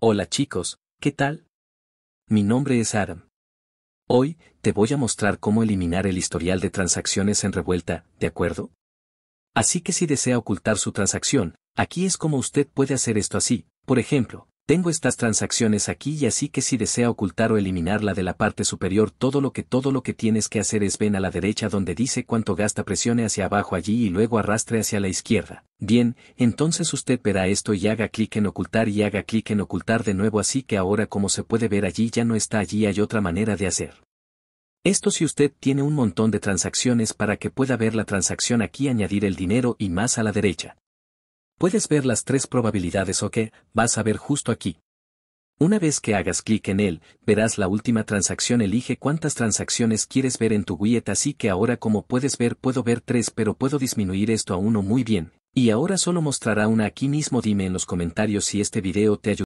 Hola chicos, ¿qué tal? Mi nombre es Adam. Hoy, te voy a mostrar cómo eliminar el historial de transacciones en revuelta, ¿de acuerdo? Así que si desea ocultar su transacción, aquí es como usted puede hacer esto así, por ejemplo, tengo estas transacciones aquí y así que si desea ocultar o eliminarla de la parte superior todo lo que todo lo que tienes que hacer es ven a la derecha donde dice cuánto gasta presione hacia abajo allí y luego arrastre hacia la izquierda, Bien, entonces usted verá esto y haga clic en ocultar y haga clic en ocultar de nuevo así que ahora como se puede ver allí ya no está allí hay otra manera de hacer. Esto si usted tiene un montón de transacciones para que pueda ver la transacción aquí añadir el dinero y más a la derecha. Puedes ver las tres probabilidades o qué. vas a ver justo aquí. Una vez que hagas clic en él, verás la última transacción elige cuántas transacciones quieres ver en tu widget así que ahora como puedes ver puedo ver tres pero puedo disminuir esto a uno muy bien, y ahora solo mostrará una aquí mismo dime en los comentarios si este video te ayudó.